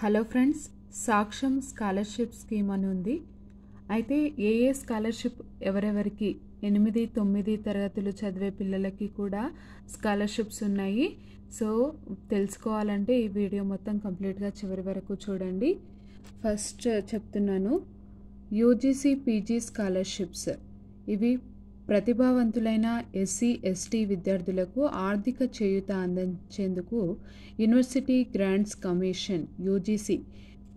hello friends సాక్ష్యం scholarship scheme అని ఉంది అయితే ఏ ఏ స్కాలర్షిప్ ఎవరెవరికి ఎనిమిది తొమ్మిది తరగతులు చదివే పిల్లలకి కూడా స్కాలర్షిప్స్ ఉన్నాయి సో తెలుసుకోవాలంటే ఈ వీడియో మొత్తం కంప్లీట్గా చివరి వరకు చూడండి ఫస్ట్ చెప్తున్నాను యూజీసీ పీజీ స్కాలర్షిప్స్ ఇవి ప్రతిభావంతులైన ఎస్సీ ఎస్టీ విద్యార్థులకు ఆర్థిక చేయుత అందించేందుకు university grants commission UGC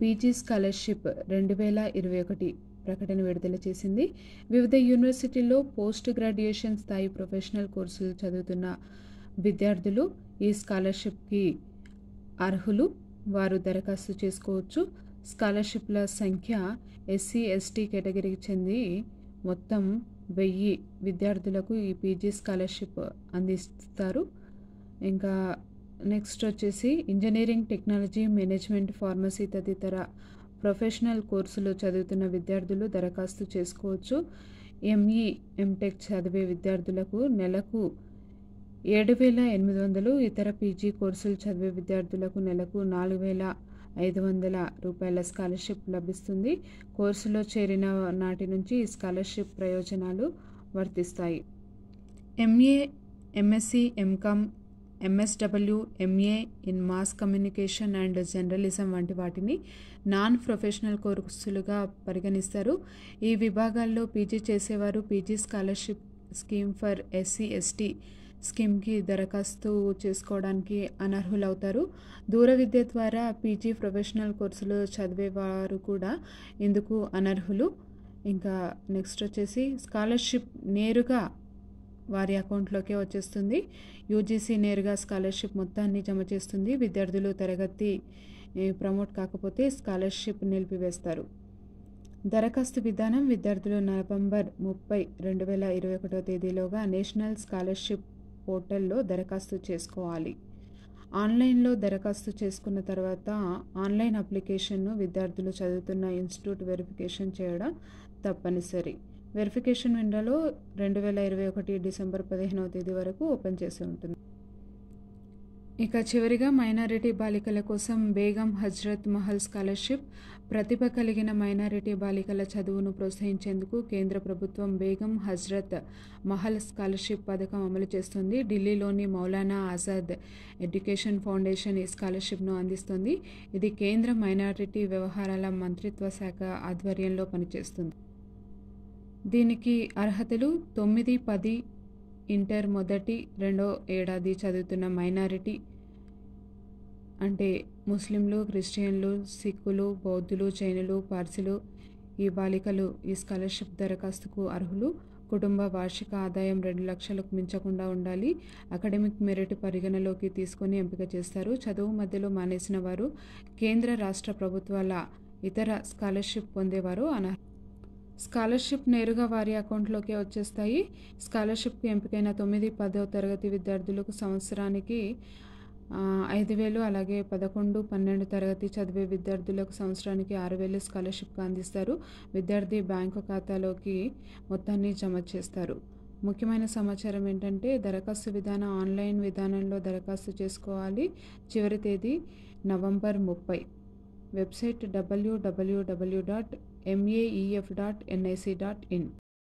PG scholarship రెండు వేల ఇరవై ఒకటి ప్రకటన విడుదల చేసింది వివిధ యూనివర్సిటీల్లో పోస్ట్ గ్రాడ్యుయేషన్ స్థాయి ప్రొఫెషనల్ కోర్సులు చదువుతున్న విద్యార్థులు ఈ స్కాలర్షిప్కి అర్హులు వారు దరఖాస్తు చేసుకోవచ్చు స్కాలర్షిప్ల సంఖ్య ఎస్సీ ఎస్టీ కేటగిరీకి చెంది మొత్తం వెయ్యి విద్యార్థులకు ఈ పీజీ స్కాలర్షిప్ అందిస్తారు ఇంకా నెక్స్ట్ వచ్చేసి ఇంజనీరింగ్ టెక్నాలజీ మేనేజ్మెంట్ ఫార్మసీ తదితర ప్రొఫెషనల్ కోర్సులు చదువుతున్న విద్యార్థులు దరఖాస్తు చేసుకోవచ్చు ఎంఈ ఎంటెక్ చదివే విద్యార్థులకు నెలకు ఏడు వేల ఎనిమిది వందలు ఇతర పీజీ కోర్సులు చదివే విద్యార్థులకు నెలకు నాలుగు వేల ఐదు వందల రూపాయల స్కాలర్షిప్ లభిస్తుంది కోర్సులో చేరిన నాటి నుంచి ఈ స్కాలర్షిప్ ప్రయోజనాలు వర్తిస్తాయి MA MSc MCom MSW MA in mass communication and journalism వంటి వాటిని నాన్ ప్రొఫెషనల్ కోర్సులుగా పరిగణిస్తారు ఈ విభాగాల్లో పీజీ చేసేవారు PG scholarship scheme for SC ST స్కీమ్కి దరఖాస్తు చేసుకోవడానికి అనర్హులవుతారు దూర విద్య ద్వారా పీజీ ప్రొఫెషనల్ కోర్సులు చదివేవారు కూడా ఇందుకు అనర్హులు ఇంకా నెక్స్ట్ వచ్చేసి స్కాలర్షిప్ నేరుగా వారి అకౌంట్లోకే వచ్చేస్తుంది యూజీసీ నేరుగా స్కాలర్షిప్ మొత్తాన్ని జమ చేస్తుంది విద్యార్థులు తరగతి ప్రమోట్ కాకపోతే స్కాలర్షిప్ నిలిపివేస్తారు దరఖాస్తు విధానం విద్యార్థులు నవంబర్ ముప్పై రెండు వేల ఇరవై ఒకటో తేదీలోగా నేషనల్ స్కాలర్షిప్ పోర్టల్లో దరఖాస్తు చేసుకోవాలి ఆన్లైన్లో దరఖాస్తు చేసుకున్న తర్వాత ఆన్లైన్ అప్లికేషన్ను విద్యార్థులు చదువుతున్న ఇన్స్టిట్యూట్ వెరిఫికేషన్ చేయడం తప్పనిసరి వెరిఫికేషన్ విండోలో రెండు వేల ఇరవై ఒకటి డిసెంబర్ పదిహేనవ తేదీ వరకు ఓపెన్ చేసి ఉంటుంది ఇక చివరిగా మైనారిటీ బాలికల కోసం బేగం హజ్రత్ మహల్ స్కాలర్షిప్ ప్రతిభ కలిగిన మైనారిటీ బాలికల చదువును ప్రోత్సహించేందుకు కేంద్ర ప్రభుత్వం బేగం హజ్రత్ మహల్ స్కాలర్షిప్ పథకం అమలు చేస్తుంది ఢిల్లీలోని మౌలానా ఆజాద్ ఎడ్యుకేషన్ ఫౌండేషన్ ఈ స్కాలర్షిప్ను అందిస్తుంది ఇది కేంద్ర మైనారిటీ వ్యవహారాల మంత్రిత్వ శాఖ ఆధ్వర్యంలో పనిచేస్తుంది దీనికి అర్హతలు తొమ్మిది పది ఇంటర్ మొదటి రెండో ఏడాది చదువుతున్న మైనారిటీ అంటే ముస్లింలు క్రిస్టియన్లు సిక్కులు బౌద్ధులు జైనులు పార్సీలు ఈ బాలికలు ఈ స్కాలర్షిప్ దరఖాస్తుకు అర్హులు కుటుంబ వార్షిక ఆదాయం రెండు లక్షలకు మించకుండా ఉండాలి అకాడమిక్ మెరిట్ పరిగణలోకి తీసుకొని ఎంపిక చేస్తారు చదువు మధ్యలో మానేసిన వారు కేంద్ర రాష్ట్ర ప్రభుత్వాల ఇతర స్కాలర్షిప్ పొందేవారు అనర్ స్కాలర్షిప్ నేరుగా వారి అకౌంట్లోకే వచ్చేస్తాయి స్కాలర్షిప్కి ఎంపికైన తొమ్మిది పదో తరగతి విద్యార్థులకు సంవత్సరానికి ఐదు వేలు అలాగే పదకొండు పన్నెండు తరగతి చదివే విద్యార్థులకు సంవత్సరానికి ఆరు వేలు స్కాలర్షిప్గా అందిస్తారు విద్యార్థి బ్యాంకు ఖాతాలోకి మొత్తాన్ని జమ చేస్తారు ముఖ్యమైన సమాచారం ఏంటంటే దరఖాస్తు విధానం ఆన్లైన్ విధానంలో దరఖాస్తు చేసుకోవాలి చివరి తేదీ నవంబర్ ముప్పై వెబ్సైట్ డబ్ల్యూడబ్ల్యూడబ్ల్యూ dot MAEF e dot NIC dot in